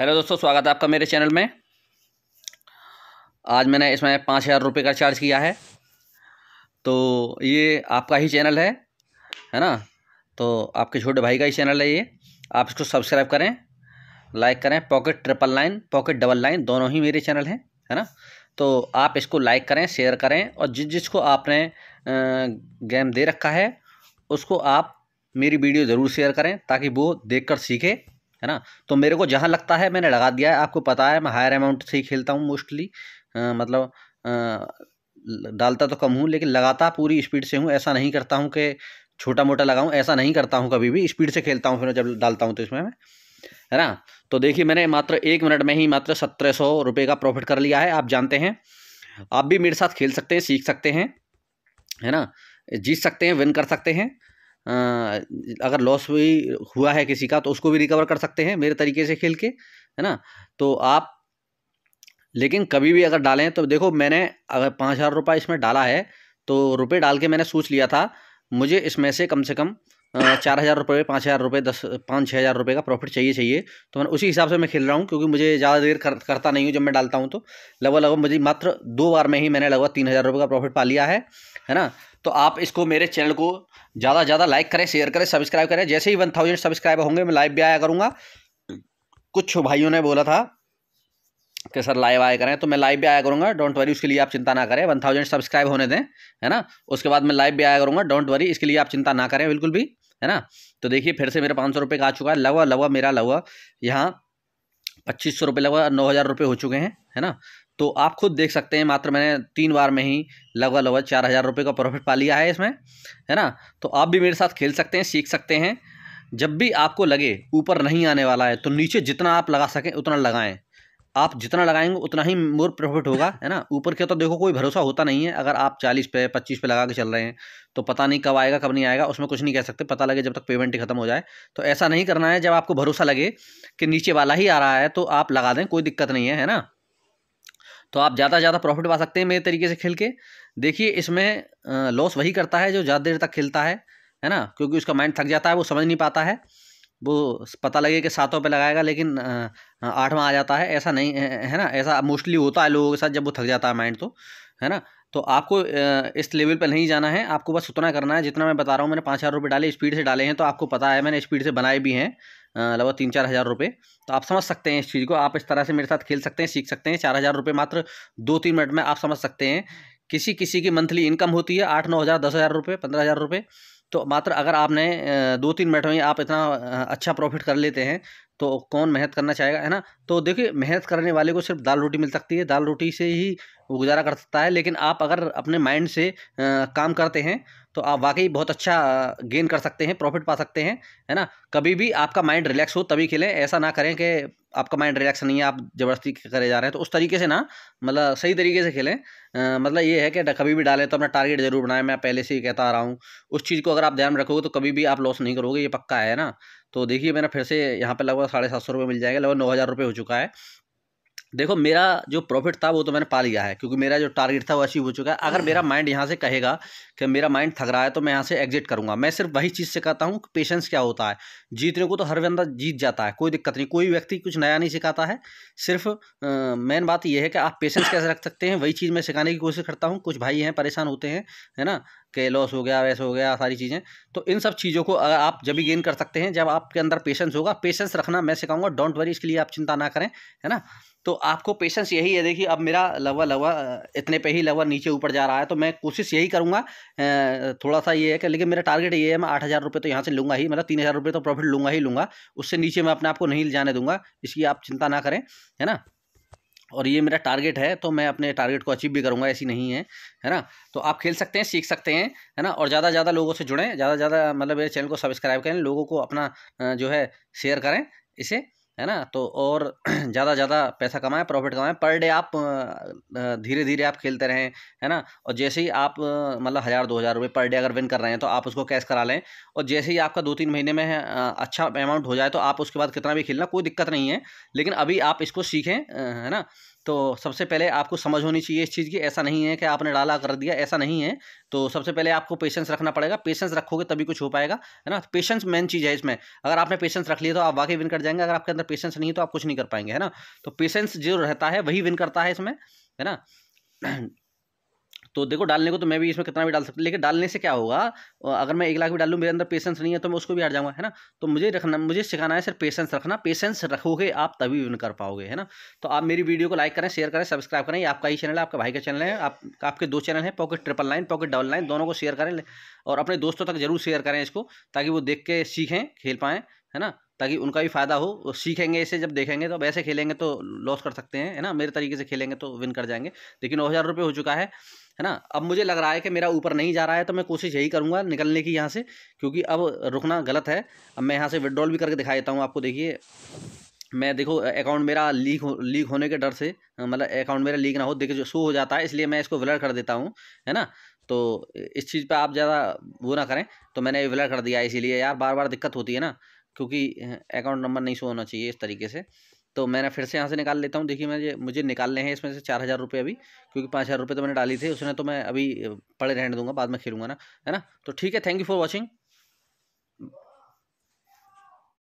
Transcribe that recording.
Hello दोस्तों स्वागत है आपका मेरे चैनल में आज मैंने इसमें पाँच हज़ार रुपये का चार्ज किया है तो ये आपका ही चैनल है है ना तो आपके छोटे भाई का ही चैनल है ये आप इसको सब्सक्राइब करें लाइक करें pocket triple line pocket double line दोनों ही मेरे चैनल हैं है ना तो आप इसको लाइक करें शेयर करें और जिस जिसको आपने गेम दे रखा है उसको आप मेरी वीडियो ज़रूर शेयर करें ताकि वो देखकर सीखे है ना तो मेरे को जहाँ लगता है मैंने लगा दिया है आपको पता है मैं हायर अमाउंट से ही खेलता हूँ मोस्टली मतलब आ, डालता तो कम हूँ लेकिन लगातार पूरी स्पीड से हूँ ऐसा नहीं करता हूँ कि छोटा मोटा लगाऊँ ऐसा नहीं करता हूँ कभी भी स्पीड से खेलता हूँ फिर जब डालता हूँ तो इसमें मैं है ना तो देखिए मैंने मात्र एक मिनट में ही मात्र सत्रह सौ रुपये का प्रॉफिट कर लिया है आप जानते हैं आप भी मेरे साथ खेल सकते हैं सीख सकते हैं है ना जीत सकते हैं विन कर सकते हैं अगर लॉस भी हुआ है किसी का तो उसको भी रिकवर कर सकते हैं मेरे तरीके से खेल के है ना तो आप लेकिन कभी भी अगर डालें तो देखो मैंने अगर पाँच हज़ार रुपये इसमें डाला है तो रुपये डाल के मैंने सोच लिया था मुझे इसमें से कम से कम चार हज़ार रुपये पाँच हज़ार रुपये दस पाँच छः हज़ार रुपये का प्रॉफिट चाहिए चाहिए तो मैं उसी हिसाब से मैं खेल रहा हूँ क्योंकि मुझे ज़्यादा देर कर, करता नहीं हूँ जब मैं डालता हूँ तो लगभग लगभग मुझे मात्र दो बार में ही मैंने लगभग तीन हज़ार रुपये का प्रॉफिट पा लिया है है ना तो आप इसको मेरे चैनल को ज़्यादा से ज़्यादा लाइक करें शेयर करें सब्सक्राइब करें जैसे ही वन थाउजेंड सब्सक्राइबर होंगे मैं लाइव भी आया करूँगा कुछ भाइयों ने बोला था कि सर लाइव आया करें तो मैं लाइव भी आया करूँगा डोंट वरी उसके लिए आप चिंता ना करें वन थाउजेंड सब्सक्राइब होने दें है ना उसके बाद मैं लाइव भी आया करूँगा डोंट वरी इसके लिए आप चिंता ना करें बिल्कुल भी है ना तो देखिए फिर से मेरा पाँच सौ रुपये का आ चुका है लगवा लगवा मेरा लगवा यहाँ पच्चीस सौ रुपये लगवा नौ हज़ार रुपये हो चुके हैं है ना तो आप खुद देख सकते हैं मात्र मैंने तीन बार में ही लगभग लगभग चार हज़ार रुपये का प्रॉफिट पा लिया है इसमें है ना तो आप भी मेरे साथ खेल सकते हैं सीख सकते हैं जब भी आपको लगे ऊपर नहीं आने वाला है तो नीचे जितना आप लगा सकें उतना लगाएं आप जितना लगाएंगे उतना ही मोर प्रॉफिट होगा है ना ऊपर के तो देखो कोई भरोसा होता नहीं है अगर आप चालीस पे पच्चीस पे लगा के चल रहे हैं तो पता नहीं कब आएगा कब नहीं आएगा उसमें कुछ नहीं कह सकते पता लगे जब तक पेमेंट ही खत्म हो जाए तो ऐसा नहीं करना है जब आपको भरोसा लगे कि नीचे वाला ही आ रहा है तो आप लगा दें कोई दिक्कत नहीं है है ना तो आप ज़्यादा ज़्यादा प्रॉफिट पा सकते हैं मेरे तरीके से खेल के देखिए इसमें लॉस वही करता है जो ज़्यादा देर तक खेलता है है ना क्योंकि उसका माइंड थक जाता है वो समझ नहीं पाता है वो पता लगे कि सातों पे लगाएगा लेकिन आठवां आ जाता है ऐसा नहीं है ना ऐसा मोस्टली होता है लोगों के साथ जब वो थक जाता है माइंड तो है ना तो आपको इस लेवल पर नहीं जाना है आपको बस उतना करना है जितना मैं बता रहा हूँ मैंने पाँच हज़ार रुपये डाले स्पीड से डाले हैं तो आपको पता है मैंने स्पीड से बनाए भी हैं लगभग तीन चार हज़ार रुपये तो आप समझ सकते हैं इस चीज़ को आप इस तरह से मेरे साथ खेल सकते हैं सीख सकते हैं चार हज़ार रुपये मात्र दो तीन मिनट में आप समझ सकते हैं किसी किसी की मंथली इनकम होती है आठ नौ हज़ार दस हज़ार रुपये पंद्रह हज़ार रुपये तो मात्र अगर आपने दो तीन मिनट में आप इतना अच्छा प्रॉफिट कर लेते हैं तो कौन मेहनत करना चाहेगा है ना तो देखिए मेहनत करने वाले को सिर्फ दाल रोटी मिल सकती है दाल रोटी से ही वो गुजारा कर सकता है लेकिन आप अगर अपने माइंड से आ, काम करते हैं तो आप वाकई बहुत अच्छा गेन कर सकते हैं प्रॉफिट पा सकते हैं है ना कभी भी आपका माइंड रिलैक्स हो तभी खेलें ऐसा ना करें कि आपका माइंड रिलैक्स नहीं है आप ज़बरदस्ती करे जा रहे हैं तो उस तरीके से ना मतलब सही तरीके से खेलें मतलब ये है कि कभी भी डालें तो अपना टारगेट जरूर बनाएं मैं पहले से ही कहता आ रहा हूँ उस चीज़ को अगर आप ध्यान रखोगे तो कभी भी आप लॉस नहीं करोगे ये पक्का है ना तो देखिए मैंने फिर से यहाँ पर लगभग साढ़े सात सौ रुपये मिल जाएगा लगभग नौ हज़ार रुपये हो चुका है देखो मेरा जो प्रॉफिट था वो तो मैंने पा लिया है क्योंकि मेरा जो टारगेट था वो अचीव हो चुका है अगर मेरा माइंड हाँ। यहाँ से कहेगा कि मेरा माइंड थक रहा है तो मैं यहाँ से एग्जिट करूँगा मैं सिर्फ वही चीज़ से कहता हूँ कि पेशेंस क्या होता है जीतने को तो हर बंदा जीत जाता है कोई दिक्कत नहीं कोई व्यक्ति कुछ नया नहीं सिखाता है सिर्फ मेन बात यह है कि आप पेशेंस कैसे रख सकते हैं वही चीज़ मैं सिखाने की कोशिश करता हूँ कुछ भाई हैं परेशान होते हैं है ना के लॉस हो गया वैसे हो गया सारी चीज़ें तो इन सब चीज़ों को आप जब भी गेन कर सकते हैं जब आपके अंदर पेशेंस होगा पेशेंस रखना मैं सिखाऊंगा डोंट वरी इसके लिए आप चिंता ना करें है ना तो आपको पेशेंस यही है देखिए अब मेरा लवा लवा इतने पे ही लवा नीचे ऊपर जा रहा है तो मैं कोशिश यही करूँगा थोड़ा सा ये है कि लेकिन मेरा टारगेट ये है मैं आठ हज़ार रुपये तो यहाँ से लूँगा ही मतलब तीन हज़ार रुपये तो प्रॉफिट लूँगा ही लूँगा उससे नीचे मैं अपने आपको नहीं जाने दूँगा इसकी आप चिंता ना करें है ना और ये मेरा टारगेट है तो मैं अपने टारगेट को अचीव भी करूँगा ऐसी नहीं है है ना तो आप खेल सकते हैं सीख सकते हैं है ना और ज़्यादा ज़्यादा लोगों से जुड़ें ज़्यादा ज़्यादा मतलब मेरे चैनल को सब्सक्राइब करें लोगों को अपना जो है शेयर करें इसे है ना तो और ज़्यादा ज़्यादा पैसा कमाएं प्रॉफिट कमाएं पर डे आप धीरे धीरे आप खेलते रहें है ना और जैसे ही आप मतलब हज़ार दो हज़ार रुपये पर डे अगर विन कर रहे हैं तो आप उसको कैश करा लें और जैसे ही आपका दो तीन महीने में अच्छा अमाउंट हो जाए तो आप उसके बाद कितना भी खेलना कोई दिक्कत नहीं है लेकिन अभी आप इसको सीखें है ना तो सबसे पहले आपको समझ होनी चाहिए इस चीज़ की ऐसा नहीं है कि आपने डाला कर दिया ऐसा नहीं है तो सबसे पहले आपको पेशेंस रखना पड़ेगा पेशेंस रखोगे तभी कुछ हो पाएगा है ना पेशेंस मेन चीज़ है इसमें अगर आपने पेशेंस रख लिया तो आप वाकई विन कर जाएंगे अगर आपके अंदर पेशेंस नहीं है तो आप कुछ नहीं कर पाएंगे है ना तो पेशेंस जो रहता है वही विन करता है इसमें है ना तो देखो डालने को तो मैं भी इसमें कितना भी डाल सकता लेकिन डालने से क्या होगा अगर मैं एक लाख भी डालूँ मेरे अंदर पेशेंस नहीं है तो मैं उसको भी हार जाऊँगा है ना तो मुझे रखना मुझे सिखाना है सिर्फ पेशेंस रखना पेशेंस रखोगे आप तभी विन कर पाओगे है ना तो आप मेरी वीडियो को लाइक करें शेयर करें सब्सक्राइब करें आपका ही चैनल है आपका भाई का चैनल है आपके दो चैनल हैं pocket triple line pocket double line दोनों को शेयर करें और अपने दोस्तों तक जरूर शेयर करें इसको ताकि वो देख के सीखें खेल पाएँ है ना ताकि उनका भी फ़ायदा हो सीखेंगे इसे जब देखेंगे तो अब ऐसे खेलेंगे तो लॉस कर सकते हैं है ना मेरे तरीके से खेलेंगे तो विन कर जाएंगे लेकिन नौ हज़ार रुपये हो चुका है है ना अब मुझे लग रहा है कि मेरा ऊपर नहीं जा रहा है तो मैं कोशिश यही करूँगा निकलने की यहाँ से क्योंकि अब रुकना गलत है अब मैं यहाँ से विड्रॉल भी करके दिखा देता हूँ आपको देखिए मैं देखो अकाउंट मेरा लीक हो लीक होने के डर से मतलब अकाउंट मेरा लीक ना हो देखिए शो हो जाता है इसलिए मैं इसको विलर कर देता हूँ है ना तो इस चीज़ पे आप ज़्यादा वो ना करें तो मैंने ये कर दिया इसीलिए यार बार बार दिक्कत होती है ना क्योंकि अकाउंट नंबर नहीं शो होना चाहिए इस तरीके से तो मैंने फिर से यहाँ से निकाल लेता हूँ देखिए मैं मुझे निकालने हैं इसमें से चार हज़ार रुपये अभी क्योंकि पाँच हज़ार रुपये तो मैंने डाली थी उसने तो मैं अभी पड़े रहने दूंगा बाद में खेलूंगा ना है ना तो ठीक है थैंक यू फॉर वॉचिंग